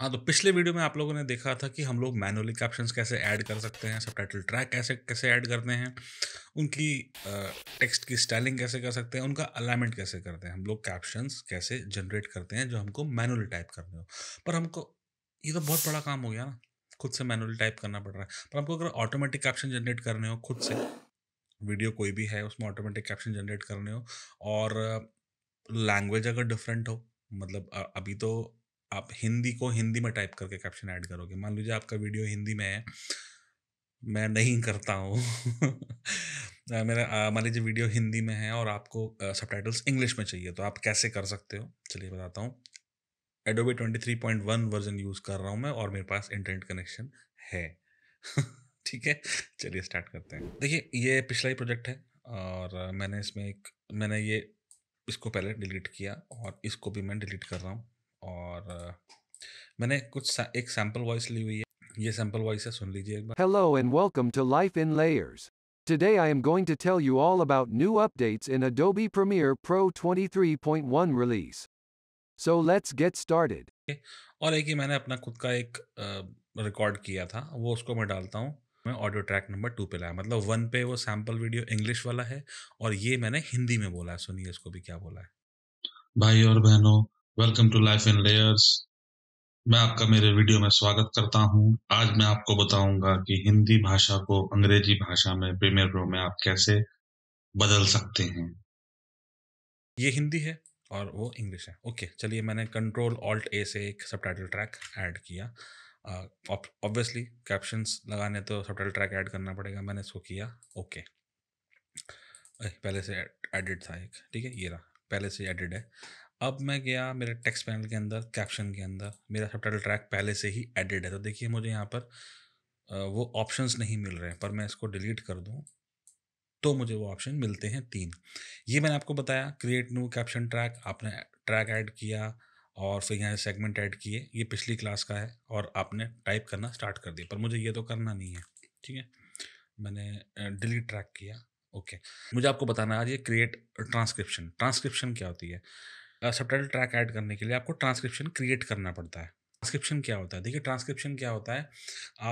हाँ तो पिछले वीडियो में आप लोगों ने देखा था कि हम लोग मैनुअली कैप्शंस कैसे ऐड कर सकते हैं सब टाइटल ट्रैक कैसे कैसे ऐड करते हैं उनकी टेक्स्ट की स्टाइलिंग कैसे कर सकते हैं उनका अलाइनमेंट कैसे करते हैं हम लोग कैप्शंस कैसे जनरेट करते हैं जो हमको मैनुअली टाइप करने हो पर हमको ये तो बहुत बड़ा काम हो गया ना खुद से मैनुअली टाइप करना पड़ रहा है पर हमको अगर ऑटोमेटिक कैप्शन जनरेट करने हो खुद से वीडियो कोई भी है उसमें ऑटोमेटिक कैप्शन जनरेट करने हो और लैंग्वेज अगर डिफरेंट हो मतलब अभी तो आप हिंदी को हिंदी में टाइप करके कैप्शन ऐड करोगे मान लीजिए आपका वीडियो हिंदी में है मैं नहीं करता हूँ मेरा मान लीजिए वीडियो हिंदी में है और आपको सब टाइटल्स इंग्लिश में चाहिए तो आप कैसे कर सकते हो चलिए बताता हूँ Adobe twenty three point one version use कर रहा हूँ मैं और मेरे पास इंटरनेट कनेक्शन है ठीक है चलिए स्टार्ट करते हैं देखिए ये पिछला ही प्रोजेक्ट है और मैंने इसमें एक मैंने ये इसको पहले डिलीट किया और इसको भी मैं डिलीट कर रहा हूँ और मैंने कुछ सा, एक सैंपल वॉइस ली हुई है ये सैंपल वॉइस है सुन लीजिए एक बार hello and welcome to life in layers today I am going to tell you all about new updates in Adobe Premiere Pro 23.1 release so let's get started और एक ही मैंने अपना खुद का एक रिकॉर्ड किया था वो उसको मैं डालता हूँ मैं ऑडियो ट्रैक नंबर टू पे लाया मतलब वन पे वो सैंपल वीडियो इंग्लिश वाला है और ये मैंने हिंदी में बोला है सुनिए इसको भी क्या बोला है भाई और बहनों welcome to life in layers मैं आपका मेरे वीडियो में स्वागत करता हूं आज मैं आपको बताऊंगा कि हिंदी भाषा को अंग्रेजी भाषा में प्रीमियर प्रो में आप कैसे बदल सकते हैं ये हिंदी है और वो इंग्लिश है ओके चलिए मैंने कंट्रोल ऑल्ट ए से एक सब ट्रैक ऐड किया ऑब्वियसली कैप्शंस लगाने तो सब ट्रैक ऐड करना पड़ेगा मैंने इसको किया ओके okay. पहले से एडिट था एक ठीक है ये रहा पहले से एडिट है अब मैं गया मेरे टेक्स्ट पैनल के अंदर कैप्शन के अंदर मेरा सब ट्रैक पहले से ही एडिड है तो देखिए मुझे यहाँ पर वो ऑप्शंस नहीं मिल रहे हैं पर मैं इसको डिलीट कर दूँ तो मुझे वो ऑप्शन मिलते हैं तीन ये मैंने आपको बताया क्रिएट न्यू कैप्शन ट्रैक आपने ट्रैक ऐड किया और फिर यहाँ सेगमेंट ऐड किए ये पिछली क्लास का है और आपने टाइप करना स्टार्ट कर दिया पर मुझे ये तो करना नहीं है ठीक है मैंने डिलीट ट्रैक किया ओके मुझे आपको बताना आज ये क्रिएट ट्रांसक्रिप्शन ट्रांसक्रिप्शन क्या होती है सब ट्रैक ऐड करने के लिए आपको ट्रांसक्रिप्शन क्रिएट करना पड़ता है ट्रांसक्रिप्शन क्या होता है देखिए ट्रांसक्रिप्शन क्या होता है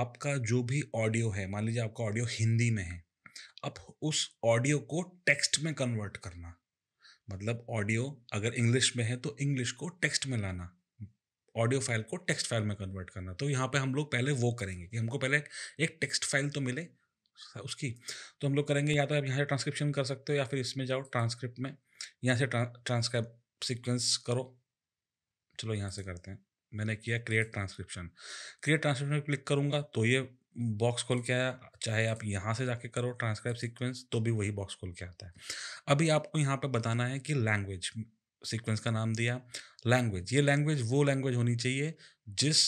आपका जो भी ऑडियो है मान लीजिए आपका ऑडियो हिंदी में है अब उस ऑडियो को टेक्स्ट में कन्वर्ट करना मतलब ऑडियो अगर इंग्लिश में है तो इंग्लिश को टेक्स्ट में लाना ऑडियो फाइल को टेक्स्ट फाइल में कन्वर्ट करना तो यहाँ पे हम लोग पहले वो करेंगे कि हमको पहले एक टेक्स्ट फाइल तो मिले उसकी तो हम लोग करेंगे या तो आप यहाँ से ट्रांसक्रिप्शन कर सकते हो या फिर इसमें जाओ ट्रांसक्रिप्ट में यहाँ से ट्रांसक्राइब सीक्वेंस करो चलो यहाँ से करते हैं मैंने किया create transcription create transcription click करूँगा तो ये बॉक्स खोल के आया चाहे आप यहाँ से जाके करो ट्रांसक्राइब सीक्वेंस तो भी वही बॉक्स खोल के आता है अभी आपको यहाँ पे बताना है कि लैंग्वेज सीक्वेंस का नाम दिया लैंग्वेज ये लैंग्वेज वो लैंग्वेज होनी चाहिए जिस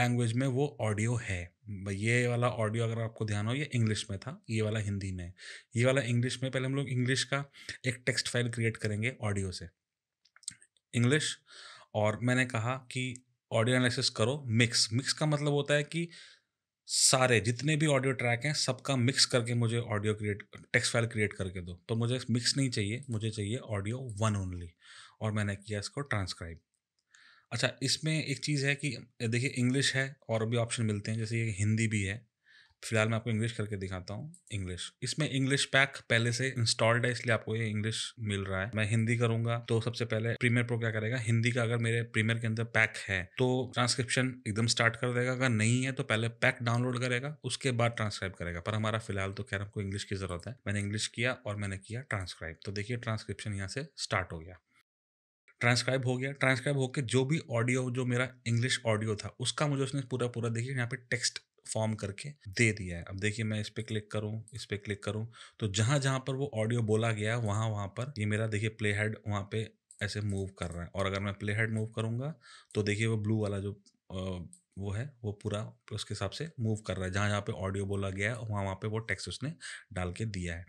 लैंग्वेज में वो ऑडियो है ये वाला ऑडियो अगर आपको ध्यान हो ये इंग्लिश में था ये वाला हिंदी में ये वाला इंग्लिश में पहले हम लोग इंग्लिश का एक टेक्स्ट फाइल क्रिएट करेंगे ऑडियो से इंग्लिश और मैंने कहा कि ऑडियो एनालिसिस करो मिक्स मिक्स का मतलब होता है कि सारे जितने भी ऑडियो ट्रैक हैं सबका मिक्स करके मुझे audio create text file create करके दो तो मुझे मिक्स नहीं चाहिए मुझे चाहिए ऑडियो वन ओनली और मैंने किया इसको ट्रांसक्राइब अच्छा इसमें एक चीज़ है कि देखिए इंग्लिश है और भी ऑप्शन मिलते हैं जैसे ये हिंदी भी है फिलहाल मैं आपको इंग्लिश करके दिखाता हूँ इंग्लिश इसमें इंग्लिश पैक पहले से इंस्टॉल्ड है इसलिए आपको ये इंग्लिश मिल रहा है मैं हिंदी करूंगा तो सबसे पहले प्रीमियर प्रो क्या करेगा हिंदी का अगर मेरे प्रीमियर के अंदर पैक है तो ट्रांसक्रिप्शन एकदम स्टार्ट कर देगा अगर नहीं है तो पहले पैक डाउनलोड करेगा उसके बाद ट्रांसक्राइब करेगा पर हमारा फिलहाल तो खैर हमको इंग्लिश की जरूरत है मैंने इंग्लिश किया और मैंने किया ट्रांसक्राइब तो देखिए ट्रांसक्रिप्शन यहाँ से स्टार्ट हो गया ट्रांसक्राइब हो गया ट्रांसक्राइब होकर जो भी ऑडियो जो मेरा इंग्लिश ऑडियो था उसका मुझे उसने पूरा पूरा देखिए यहाँ पे टेक्स्ट फॉर्म करके दे दिया है अब देखिए मैं इस पर क्लिक करूँ इस पर क्लिक करूँ तो जहाँ जहाँ पर वो ऑडियो बोला गया है वहाँ वहाँ पर ये मेरा देखिए प्ले हेड वहाँ पे ऐसे मूव कर रहा है और अगर मैं प्ले हेड मूव करूँगा तो देखिए वो ब्लू वाला जो वो है वो पूरा उसके हिसाब से मूव कर रहा है जहाँ जहाँ पे ऑडियो बोला गया है वहाँ वहाँ पे वो टेक्स्ट उसने डाल के दिया है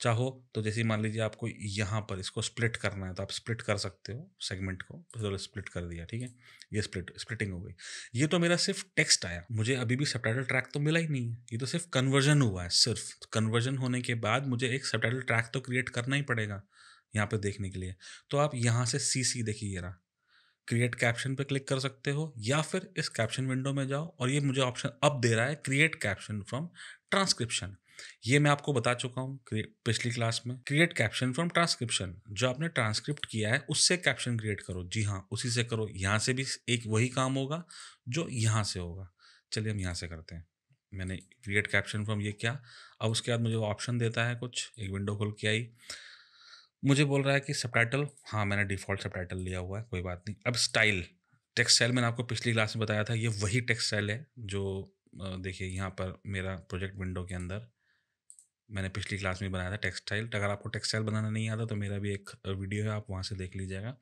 चाहो तो जैसे मान लीजिए आपको यहाँ पर इसको स्प्लिट करना है तो आप स्प्लिट कर सकते हो सेगमेंट को चलो तो स्प्लिट कर दिया ठीक है ये स्प्लिट स्प्लिटिंग हो गई ये तो मेरा सिर्फ टेक्स्ट आया मुझे अभी भी सब ट्रैक तो मिला ही नहीं है ये तो सिर्फ कन्वर्जन हुआ है सिर्फ कन्वर्जन होने के बाद मुझे एक सब ट्रैक तो क्रिएट करना ही पड़ेगा यहाँ पर देखने के लिए तो आप यहाँ से सी सी देखिए क्रिएट कैप्शन पे क्लिक कर सकते हो या फिर इस कैप्शन विंडो में जाओ और ये मुझे ऑप्शन अब दे रहा है क्रिएट कैप्शन फ्रॉम ट्रांसक्रिप्शन ये मैं आपको बता चुका हूँ पिछली क्लास में क्रिएट कैप्शन फ्रॉम ट्रांसक्रिप्शन जो आपने ट्रांसक्रिप्ट किया है उससे कैप्शन क्रिएट करो जी हाँ उसी से करो यहाँ से भी एक वही काम होगा जो यहाँ से होगा चलिए हम यहाँ से करते हैं मैंने क्रिएट कैप्शन फ्रॉम ये क्या अब उसके बाद मुझे ऑप्शन देता है कुछ एक विंडो खुल के आई मुझे बोल रहा है कि सब टाइटल हाँ मैंने डिफ़ॉल्ट सब टाइटल लिया हुआ है कोई बात नहीं अब स्टाइल टेक्सटाइल मैंने आपको पिछली क्लास में बताया था ये वही टेक्सटाइल है जो देखिए यहाँ पर मेरा प्रोजेक्ट विंडो के अंदर मैंने पिछली क्लास में बनाया था टेक्सटाइल अगर आपको टेक्सटाइल बनाना नहीं आता तो मेरा भी एक वीडियो है आप वहाँ से देख लीजिएगा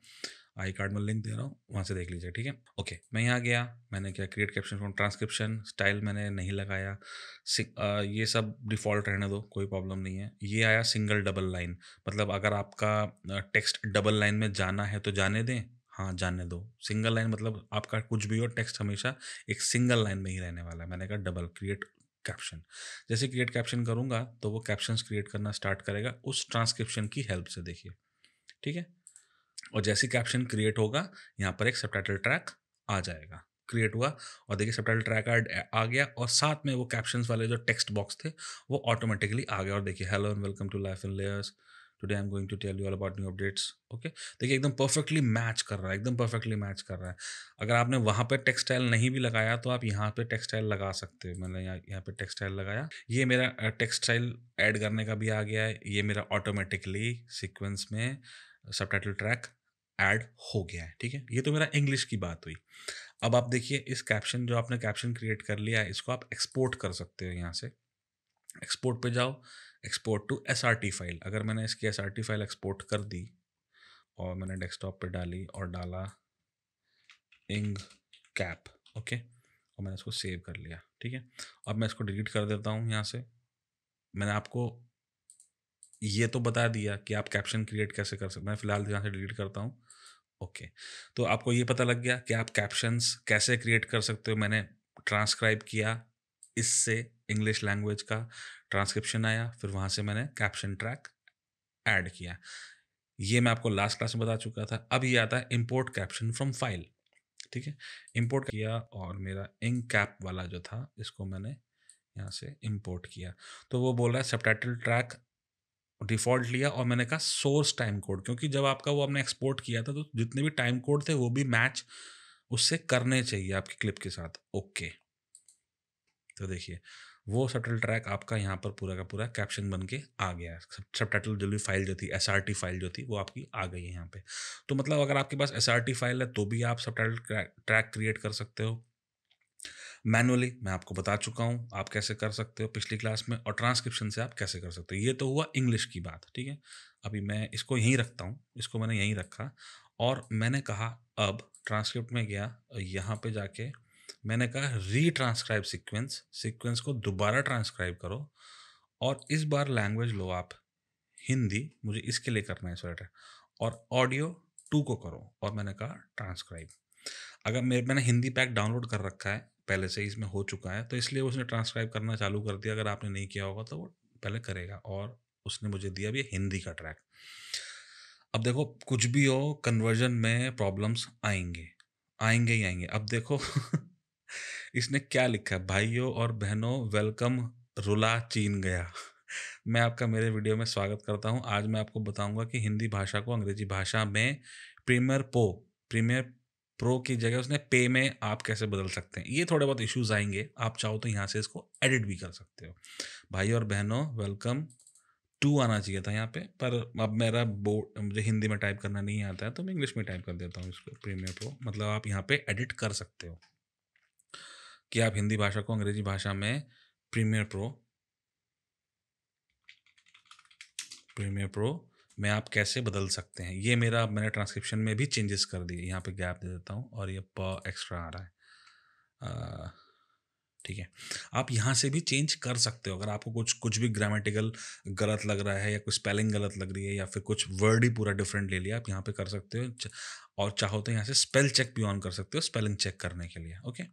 आई कार्ड में लिंक दे रहा हूँ वहाँ से देख लीजिए ठीक है ओके मैं यहाँ गया मैंने क्या create caption from transcription style मैंने नहीं लगाया ये सब डिफ़ॉल्ट रहने दो कोई प्रॉब्लम नहीं है ये आया सिंगल डबल लाइन मतलब अगर आपका टेक्स्ट डबल लाइन में जाना है तो जाने दें हाँ जाने दो सिंगल लाइन मतलब आपका कुछ भी हो टेक्स्ट हमेशा एक सिंगल लाइन में ही रहने वाला है मैंने कहा डबल क्रिएट कैप्शन जैसे क्रिएट कैप्शन करूँगा तो वो कैप्शन क्रिएट करना स्टार्ट करेगा उस ट्रांसक्रिप्शन की हेल्प से देखिए ठीक है और जैसे कैप्शन क्रिएट होगा यहाँ पर एक सब ट्रैक आ जाएगा क्रिएट हुआ और देखिए सब ट्रैक आ गया और साथ में वो कैप्शन वाले जो टेक्स्ट बॉक्स थे वो ऑटोमेटिकली आ गया और देखिए hello and welcome to life in layers today I am going to tell you all about new updates okay देखिए एकदम परफेक्टली मैच कर रहा है एकदम परफेक्टली मैच कर रहा है अगर आपने वहाँ पर टेक्सटाइल नहीं भी लगाया तो आप यहाँ पर टेक्सटाइल लगा सकते हो मैंने यहाँ यहाँ पर टेक्सटाइल लगाया ये मेरा टेक्सटाइल ऐड करने का भी आ गया है ये मेरा ऑटोमेटिकली सिक्वेंस में सब टाइटल ट्रैक ऐड हो गया है ठीक है ये तो मेरा इंग्लिश की बात हुई अब आप देखिए इस कैप्शन जो आपने कैप्शन क्रिएट कर लिया है इसको आप एक्सपोर्ट कर सकते हो यहाँ से एक्सपोर्ट पे जाओ एक्सपोर्ट टू एस फाइल अगर मैंने इसकी एस फाइल एक्सपोर्ट कर दी और मैंने डेस्कटॉप पे डाली और डाला इंग कैप ओके और मैंने इसको सेव कर लिया ठीक है अब मैं इसको डिलीट कर देता हूँ यहाँ से मैंने आपको ये तो बता दिया कि आप कैप्शन क्रिएट कैसे कर सकते हैं फिलहाल यहाँ से डिलीट करता हूँ ओके okay. तो आपको ये पता लग गया कि आप कैप्शंस कैसे क्रिएट कर सकते हो मैंने ट्रांसक्राइब किया इससे इंग्लिश लैंग्वेज का ट्रांसक्रिप्शन आया फिर वहाँ से मैंने कैप्शन ट्रैक ऐड किया ये मैं आपको लास्ट क्लास में बता चुका था अब ये आता है इम्पोर्ट कैप्शन फ्रॉम फाइल ठीक है इम्पोर्ट किया और मेरा इंग कैप वाला जो था इसको मैंने यहाँ से इम्पोर्ट किया तो वो बोल रहा है सब ट्रैक डिफ़ॉल्ट लिया और मैंने कहा सोर्स टाइम कोड क्योंकि जब आपका वो हमने एक्सपोर्ट किया था तो जितने भी टाइम कोड थे वो भी मैच उससे करने चाहिए आपकी क्लिप के साथ ओके तो देखिए वो सटल ट्रैक आपका यहाँ पर पूरा का पूरा कैप्शन बन के आ गया है सब टाइटल जो भी फाइल जो थी एस फाइल जो थी वो आपकी आ गई है यहाँ पे तो मतलब अगर आपके पास एस फाइल है तो भी आप सब ट्रैक क्रिएट कर सकते हो मैनुअली मैं आपको बता चुका हूँ आप कैसे कर सकते हो पिछली क्लास में और ट्रांसक्रिप्शन से आप कैसे कर सकते हो ये तो हुआ इंग्लिश की बात ठीक है अभी मैं इसको यहीं रखता हूँ इसको मैंने यहीं रखा और मैंने कहा अब ट्रांसक्रिप्ट में गया यहाँ पे जाके मैंने कहा रीट्रांसक्राइब सीक्वेंस सीक्वेंस को दोबारा ट्रांसक्राइब करो और इस बार लैंग्वेज लो आप हिंदी मुझे इसके लिए करना है स्वेटर और ऑडियो टू को करो और मैंने कहा ट्रांसक्राइब अगर मेरे मैंने हिंदी पैक डाउनलोड कर रखा है पहले से ही इसमें हो चुका है तो इसलिए उसने ट्रांसक्राइब करना चालू कर दिया अगर आपने नहीं किया होगा तो वो पहले करेगा और उसने मुझे दिया भी हिंदी का ट्रैक अब देखो कुछ भी हो कन्वर्जन में प्रॉब्लम्स आएंगे आएंगे ही आएंगे अब देखो इसने क्या लिखा है भाइयों और बहनों वेलकम रुला चीन गया मैं आपका मेरे वीडियो में स्वागत करता हूं आज मैं आपको बताऊंगा कि हिंदी भाषा को अंग्रेजी भाषा में प्रीमियर पो प्रीमियर प्रो की जगह उसने पे में आप कैसे बदल सकते हैं ये थोड़े बहुत इश्यूज आएंगे आप चाहो तो यहाँ से इसको एडिट भी कर सकते हो भाई और बहनों वेलकम टू आना चाहिए था यहाँ पे पर अब मेरा बोर्ड मुझे हिंदी में टाइप करना नहीं आता है तो मैं इंग्लिश में टाइप कर देता हूँ इसको प्रीमियर प्रो मतलब आप यहाँ पे एडिट कर सकते हो कि आप हिंदी भाषा को अंग्रेजी भाषा में प्रीमियर प्रो प्रीमियर प्रो मैं आप कैसे बदल सकते हैं ये मेरा मैंने ट्रांसक्रिप्शन में भी चेंजेस कर दिए यहाँ पे गैप दे देता हूँ और ये प एक्स्ट्रा आ रहा है ठीक है आप यहाँ से भी चेंज कर सकते हो अगर आपको कुछ कुछ भी ग्रामेटिकल गलत लग रहा है या कुछ स्पेलिंग गलत लग रही है या फिर कुछ वर्ड ही पूरा डिफरेंट ले लिया आप यहाँ पे कर सकते हो और चाहो तो यहाँ से स्पेल चेक भी ऑन कर सकते हो स्पेलिंग चेक करने के लिए ओके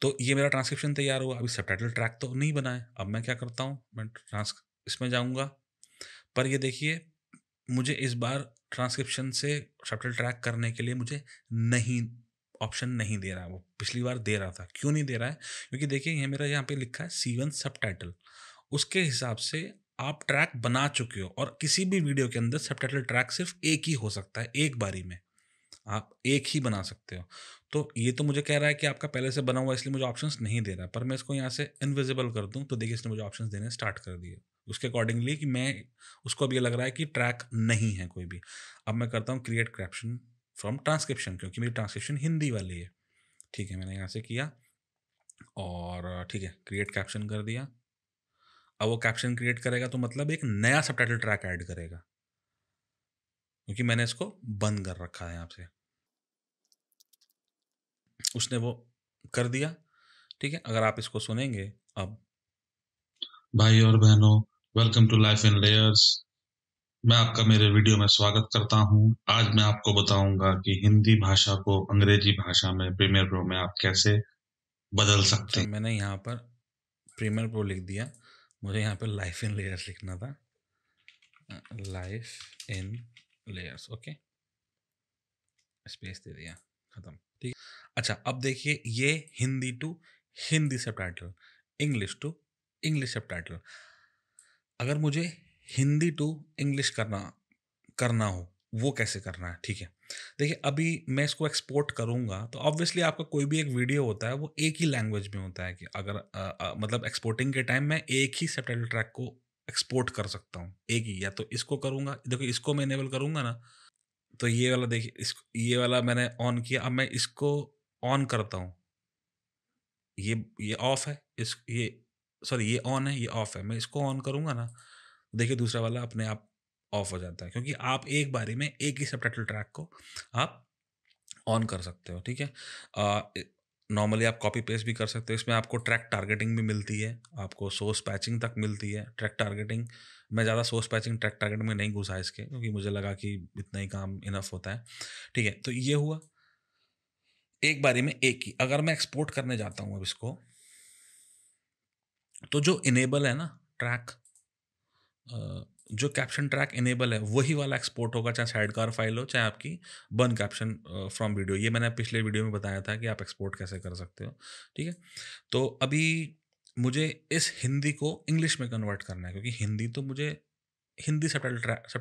तो ये मेरा ट्रांसक्रिप्शन तैयार हुआ अभी सब ट्रैक तो नहीं बनाए अब मैं क्या करता हूँ मैं ट्रांस इसमें जाऊँगा पर ये देखिए मुझे इस बार ट्रांसक्रिप्शन से शटल ट्रैक करने के लिए मुझे नहीं ऑप्शन नहीं दे रहा है वो पिछली बार दे रहा था क्यों नहीं दे रहा है क्योंकि देखिए ये मेरा यहाँ पे लिखा है सीवन सब टाइटल उसके हिसाब से आप ट्रैक बना चुके हो और किसी भी वीडियो के अंदर सब टाइटल ट्रैक सिर्फ एक ही हो सकता है एक बारी में आप एक ही बना सकते हो तो ये तो मुझे कह रहा है कि आपका पहले से बना हुआ इसलिए मुझे ऑप्शन नहीं दे रहा पर मैं इसको यहाँ से इनविजिबल कर दूँ तो देखिए इसने मुझे ऑप्शन देने स्टार्ट कर दिए उसके अकॉर्डिंगली कि मैं उसको अब ये लग रहा है कि ट्रैक नहीं है कोई भी अब मैं करता हूँ क्रिएट क्रैप्शन फ्रॉम ट्रांसक्रिप्शन क्योंकि मेरी ट्रांसक्रिप्शन हिंदी वाली है ठीक है मैंने यहाँ से किया और ठीक है क्रिएट कैप्शन कर दिया अब वो कैप्शन क्रिएट करेगा तो मतलब एक नया सब ट्रैक ऐड करेगा क्योंकि मैंने इसको बंद कर रखा है यहाँ से उसने वो कर दिया ठीक है अगर आप इसको सुनेंगे अब भाई और बहनों welcome to life in layers मैं आपका मेरे वीडियो में स्वागत करता हूं आज मैं आपको बताऊंगा कि हिंदी भाषा को अंग्रेजी भाषा में प्रीमियर प्रो में आप कैसे बदल सकते अच्छा, हैं मैंने यहाँ पर प्रीमियर प्रो लिख दिया मुझे यहाँ पर लाइफ इन लेयर्स लिखना था life in layers okay space दे दिया ख़त्म ठीक अच्छा अब देखिए ये Hindi to Hindi subtitle English to English subtitle अगर मुझे हिंदी टू इंग्लिश करना करना हो वो कैसे करना है ठीक है देखिए अभी मैं इसको एक्सपोर्ट करूँगा तो ऑब्वियसली आपका कोई भी एक वीडियो होता है वो एक ही लैंग्वेज में होता है कि अगर आ, आ, मतलब एक्सपोर्टिंग के टाइम मैं एक ही सब ट्रैक को एक्सपोर्ट कर सकता हूँ एक ही या तो इसको करूँगा देखो इसको मैं इनेबल करूँगा ना तो ये वाला देखिए इस ये वाला मैंने ऑन किया अब मैं इसको ऑन करता हूँ ये ये ऑफ है इस ये सॉरी ये ऑन है ये ऑफ है मैं इसको ऑन करूँगा ना तो देखिए दूसरा वाला अपने आप ऑफ हो जाता है क्योंकि आप एक बारी में एक ही सब ट्रैक को आप ऑन कर सकते हो ठीक है नॉर्मली आप कॉपी पेस्ट भी कर सकते हो इसमें आपको ट्रैक टारगेटिंग भी मिलती है आपको सोर्स पैचिंग तक मिलती है ट्रैक टारगेटिंग मैं ज़्यादा सोर्स पैचिंग ट्रैक टारगेट में नहीं घुसा इसके क्योंकि मुझे लगा कि इतना ही काम इनफ होता है ठीक है तो ये हुआ एक बारी में एक ही अगर मैं एक्सपोर्ट करने जाता हूँ अब इसको तो जो इनेबल है ना ट्रैक जो कैप्शन ट्रैक इनेबल है वही वाला एक्सपोर्ट होगा चाहे साइड कार फाइल हो चाहे आपकी बन कैप्शन फ्रॉम वीडियो ये मैंने पिछले वीडियो में बताया था कि आप एक्सपोर्ट कैसे कर सकते हो ठीक है तो अभी मुझे इस हिंदी को इंग्लिश में कन्वर्ट करना है क्योंकि हिंदी तो मुझे हिंदी सब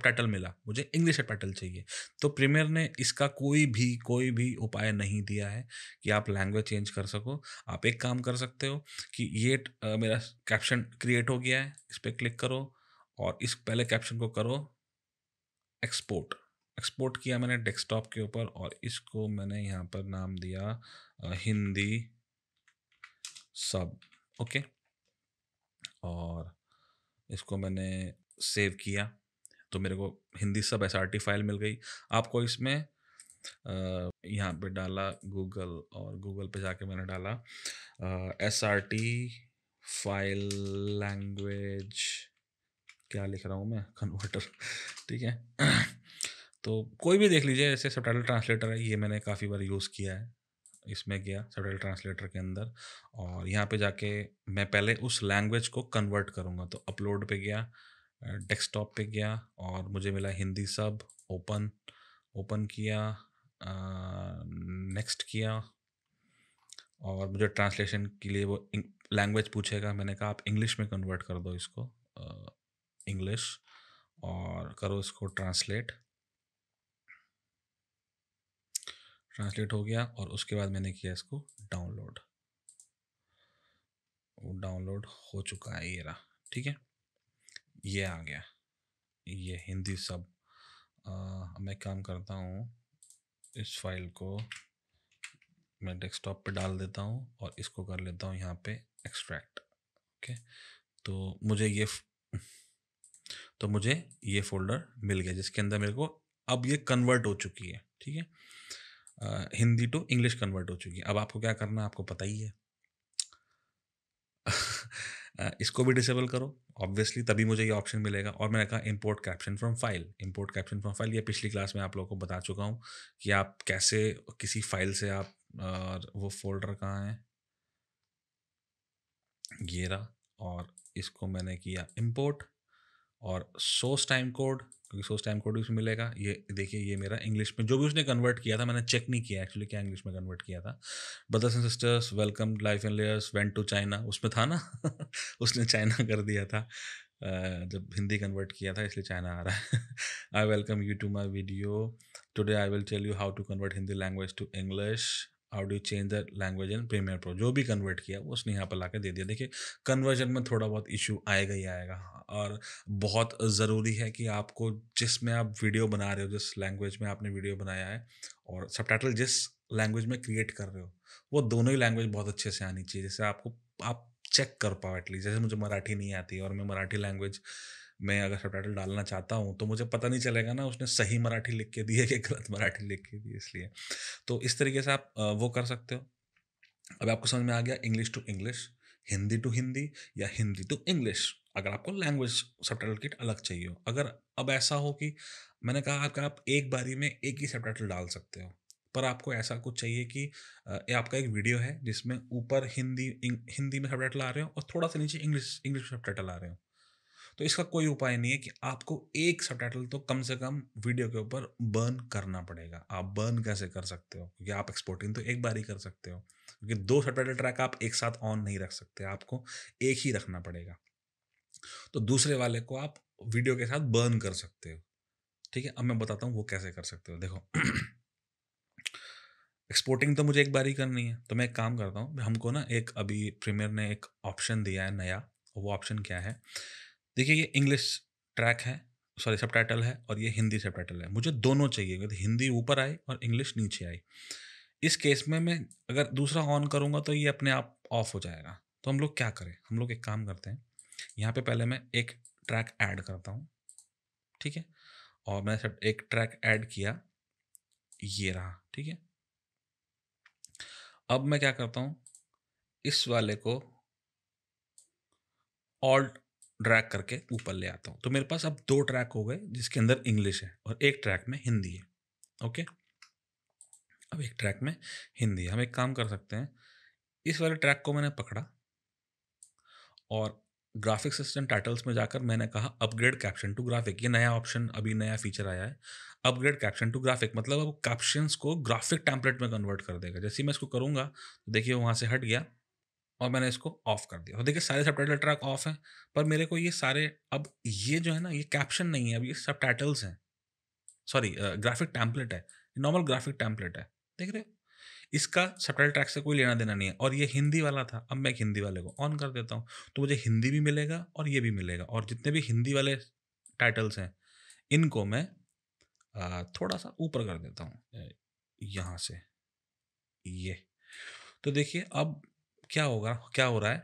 टाइटल मिला मुझे इंग्लिश सब टाइटल चाहिए तो प्रीमियर ने इसका कोई भी कोई भी उपाय नहीं दिया है कि आप लैंग्वेज चेंज कर सको आप एक काम कर सकते हो कि ये मेरा कैप्शन क्रिएट हो गया है इस पर क्लिक करो और इस पहले कैप्शन को करो एक्सपोर्ट एक्सपोर्ट किया मैंने डेस्कटॉप के ऊपर और इसको मैंने यहाँ पर नाम दिया हिंदी सब ओके और इसको मैंने सेव किया तो मेरे को हिंदी सब एस फाइल मिल गई आपको इसमें यहाँ पे डाला गूगल और गूगल पे जाके मैंने डाला S R T file language क्या लिख रहा हूँ मैं कन्वर्टर ठीक है तो कोई भी देख लीजिए ऐसे सबटाइटल ट्रांसलेटर है ये मैंने काफ़ी बार यूज़ किया है इसमें गया सबटाइटल ट्रांसलेटर के अंदर और यहाँ पे जाके मैं पहले उस लैंग्वेज को कन्वर्ट करूँगा तो अपलोड पे गया डेस्कटॉप पे गया और मुझे मिला हिंदी सब ओपन ओपन किया नेक्स्ट किया और मुझे ट्रांसलेशन के लिए वो लैंग्वेज पूछेगा मैंने कहा आप इंग्लिश में कन्वर्ट कर दो इसको इंग्लिश और करो इसको ट्रांसलेट ट्रांसलेट हो गया और उसके बाद मैंने किया इसको डाउनलोड वो डाउनलोड हो चुका है ये रहा ठीक है ये आ गया ये हिंदी सब आ, मैं काम करता हूँ इस फाइल को मैं डेस्कटॉप पे डाल देता हूँ और इसको कर लेता हूँ यहाँ पे एक्सट्रैक्ट ओके तो मुझे ये तो मुझे ये फोल्डर मिल गया जिसके अंदर मेरे को अब ये कन्वर्ट हो चुकी है ठीक है हिंदी टू इंग्लिश कन्वर्ट हो चुकी है अब आपको क्या करना है आपको पता ही है इसको भी डिसेबल करो ऑब्वियसली तभी मुझे ये ऑप्शन मिलेगा और मैंने कहा import caption from file import caption from file ये पिछली क्लास में आप लोगों को बता चुका हूँ कि आप कैसे किसी फाइल से आप और वो फोल्डर कहाँ है ये रहा और इसको मैंने किया इंपोर्ट और सोर्स टाइम कोड क्योंकि सोर्स टाइम कोड भी उसमें मिलेगा ये देखिए ये मेरा इंग्लिश में जो भी उसने कन्वर्ट किया था मैंने चेक नहीं किया एक्चुअली क्या इंग्लिश में कन्वर्ट किया था brothers and sisters welcome life and layers went to China उसमें था ना उसने चाइना कर दिया था जब हिंदी कन्वर्ट किया था इसलिए चाइना आ रहा है I welcome you to my video today I will tell you how to convert Hindi language to English how do change the language in premiere pro जो भी कन्वर्ट किया वो उसने यहाँ पर ला दे दिया देखिए कन्वर्जन में थोड़ा बहुत इशू आएगा ही आएगा और बहुत ज़रूरी है कि आपको जिसमें आप वीडियो बना रहे हो जिस लैंग्वेज में आपने वीडियो बनाया है और सब जिस लैंग्वेज में क्रिएट कर रहे हो वो दोनों ही लैंग्वेज बहुत अच्छे से आनी चाहिए जैसे आपको आप चेक कर पाओ एटलीस्ट जैसे मुझे मराठी नहीं आती और मैं मराठी लैंग्वेज मैं अगर सब डालना चाहता हूँ तो मुझे पता नहीं चलेगा ना उसने सही मराठी लिख के दी है कि गलत मराठी लिख के दी इसलिए तो इस तरीके से आप वो कर सकते हो अब आपको समझ में आ गया English to English Hindi to Hindi या हिंदी टू इंग्लिश अगर आपको लैंग्वेज सब किट अलग चाहिए हो अगर अब ऐसा हो कि मैंने कहा अगर आप एक बारी में एक ही सब डाल सकते हो पर आपको ऐसा कुछ चाहिए कि ये आपका एक वीडियो है जिसमें ऊपर हिंदी हिंदी में सब आ रहे हो और थोड़ा सा नीचे इंग्लिश इंग्लिश में सब आ रहे हो तो इसका कोई उपाय नहीं है कि आपको एक सब तो कम से कम वीडियो के ऊपर बर्न करना पड़ेगा आप बर्न कैसे कर सकते हो क्योंकि आप एक्सपोर्टिंग तो एक बार ही कर सकते हो क्योंकि दो सब ट्रैक आप एक साथ ऑन नहीं रख सकते आपको एक ही रखना पड़ेगा तो दूसरे वाले को आप वीडियो के साथ बर्न कर सकते हो ठीक है अब मैं बताता हूँ वो कैसे कर सकते हो देखो एक्सपोर्टिंग तो मुझे एक बार ही करनी है तो मैं एक काम करता हूँ हमको ना एक अभी प्रीमियर ने एक ऑप्शन दिया है नया वो ऑप्शन क्या है देखिए ये इंग्लिश ट्रैक है सॉरी सब टाइटल है और ये हिंदी सब टाइटल है मुझे दोनों चाहिए तो हिंदी ऊपर आई और इंग्लिश नीचे आई इस केस में मैं अगर दूसरा ऑन करूँगा तो ये अपने आप ऑफ हो जाएगा तो हम लोग क्या करें हम लोग एक काम करते हैं यहाँ पे पहले मैं एक ट्रैक ऐड करता हूँ ठीक है और मैंने सब एक ट्रैक ऐड किया ये रहा ठीक है अब मैं क्या करता हूँ इस वाले को ऑल्ट ड्रैग करके ऊपर ले आता हूँ तो मेरे पास अब दो ट्रैक हो गए जिसके अंदर इंग्लिश है और एक ट्रैक में हिंदी है ओके अब एक ट्रैक में हिंदी है हम एक काम कर सकते हैं इस वाले ट्रैक को मैंने पकड़ा और ग्राफिक सिस्टम टाइटल्स में जाकर मैंने कहा अपग्रेड कैप्शन टू ग्राफिक ये नया ऑप्शन अभी नया फीचर आया है अपग्रेड कैप्शन टू ग्राफिक मतलब अब कैप्शंस को ग्राफिक टैंपलेट में कन्वर्ट कर देगा जैसे मैं इसको करूँगा तो देखिए वहाँ से हट गया और मैंने इसको ऑफ कर दिया तो देखिए सारे सब टाइटल ट्रैक ऑफ हैं पर मेरे को ये सारे अब ये जो है ना ये कैप्शन नहीं है अब ये सब टाइटल्स हैं सॉरी ग्राफिक टैम्पलेट है नॉर्मल ग्राफिक टैम्पलेट है देख रहे इसका सब ट्रैक से कोई लेना देना नहीं है और ये हिंदी वाला था अब मैं हिंदी वाले को ऑन कर देता हूँ तो मुझे हिंदी भी मिलेगा और ये भी मिलेगा और जितने भी हिंदी वाले टाइटल्स हैं इनको मैं थोड़ा सा ऊपर कर देता हूँ यहाँ से ये तो देखिए अब क्या होगा क्या हो रहा है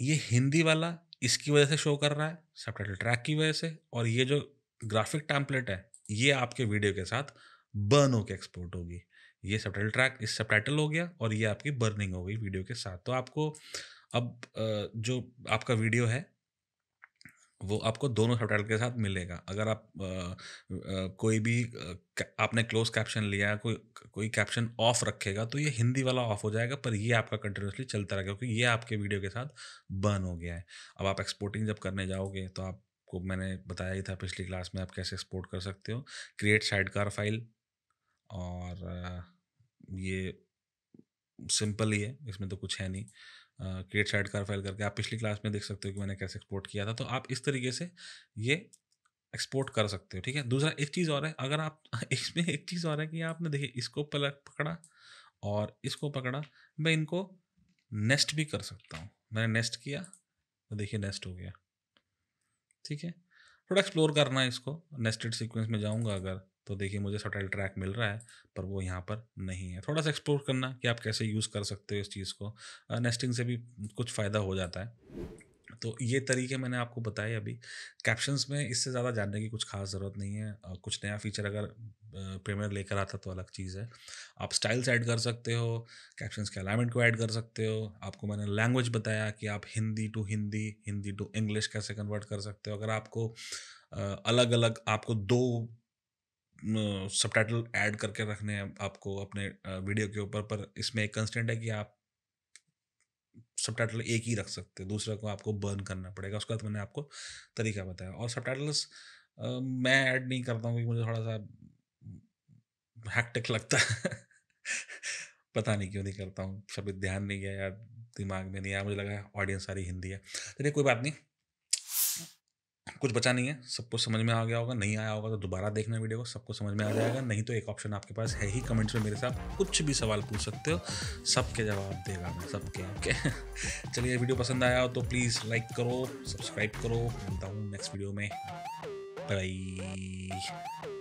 ये हिंदी वाला इसकी वजह से शो कर रहा है सब ट्रैक की वजह से और ये जो ग्राफिक टैम्पलेट है ये आपके वीडियो के साथ बर्न होकर एक्सपोर्ट होगी ये सब ट्रैक इस सब हो गया और ये आपकी बर्निंग हो गई वीडियो के साथ तो आपको अब जो आपका वीडियो है वो आपको दोनों सब के साथ मिलेगा अगर आप आ, आ, कोई भी आ, आपने क्लोज कैप्शन लिया कोई कोई कैप्शन ऑफ रखेगा तो ये हिंदी वाला ऑफ हो जाएगा पर ये आपका कंटिन्यूसली चलता रहेगा क्योंकि ये आपके वीडियो के साथ बर्न हो गया है अब आप एक्सपोर्टिंग जब करने जाओगे तो आपको मैंने बताया ही था पिछली क्लास में आप कैसे एक्सपोर्ट कर सकते हो क्रिएट साइड कार फाइल और ये सिंपल ही है इसमें तो कुछ है नहीं क्रिएट साइड कार फाइल करके आप पिछली क्लास में देख सकते हो कि मैंने कैसे एक्सपोर्ट किया था तो आप इस तरीके से ये एक्सपोर्ट कर सकते हो ठीक है दूसरा एक चीज़ और है अगर आप इसमें एक चीज़ और है कि आपने देखिए इसको पलक पकड़ा और इसको पकड़ा मैं इनको नेस्ट भी कर सकता हूँ मैंने नेस्ट किया तो देखिए नेस्ट हो गया ठीक है थोड़ा एक्सप्लोर करना है इसको नेस्टेड सीक्वेंस में जाऊँगा अगर तो देखिए मुझे सटल ट्रैक मिल रहा है पर वो यहाँ पर नहीं है थोड़ा सा एक्सप्लोर करना कि आप कैसे यूज़ कर सकते हो इस चीज़ को नेस्टिंग से भी कुछ फ़ायदा हो जाता है तो ये तरीके मैंने आपको बताए अभी कैप्शंस में इससे ज़्यादा जानने की कुछ खास ज़रूरत नहीं है कुछ नया फीचर अगर प्रीमियर लेकर आता तो अलग चीज़ है आप स्टाइल्स ऐड कर सकते हो कैप्शंस के अलाइनमेंट को ऐड कर सकते हो आपको मैंने लैंग्वेज बताया कि आप Hindi to Hindi Hindi to English कैसे कन्वर्ट कर सकते हो अगर आपको अलग अलग आपको दो सब टाइटल ऐड करके रखने हैं आपको अपने वीडियो के ऊपर पर इसमें एक कंस्टेंट है कि आप सब टाइटल एक ही रख सकते हैं दूसरे को आपको बर्न करना पड़ेगा उसके बाद मैंने आपको तरीका बताया और सब टाइटल्स मैं ऐड नहीं करता हूँ क्योंकि मुझे थोड़ा सा हैक्टिक लगता है पता नहीं क्यों नहीं करता हूँ सभी ध्यान नहीं गया या दिमाग में नहीं आया मुझे लगा ऑडियंस सारी हिंदी है चलिए कोई बात नहीं कुछ बचा नहीं है सबको समझ में आ गया होगा नहीं आया होगा तो दोबारा देखना वीडियो को सबको समझ में आ जाएगा नहीं तो एक ऑप्शन आपके पास है ही कमेंट्स में मेरे साथ कुछ भी सवाल पूछ सकते हो सबके जवाब देगा मैं सबके ओके चलिए वीडियो पसंद आया हो तो प्लीज़ लाइक करो सब्सक्राइब करो मिलता हूँ नेक्स्ट वीडियो में बाई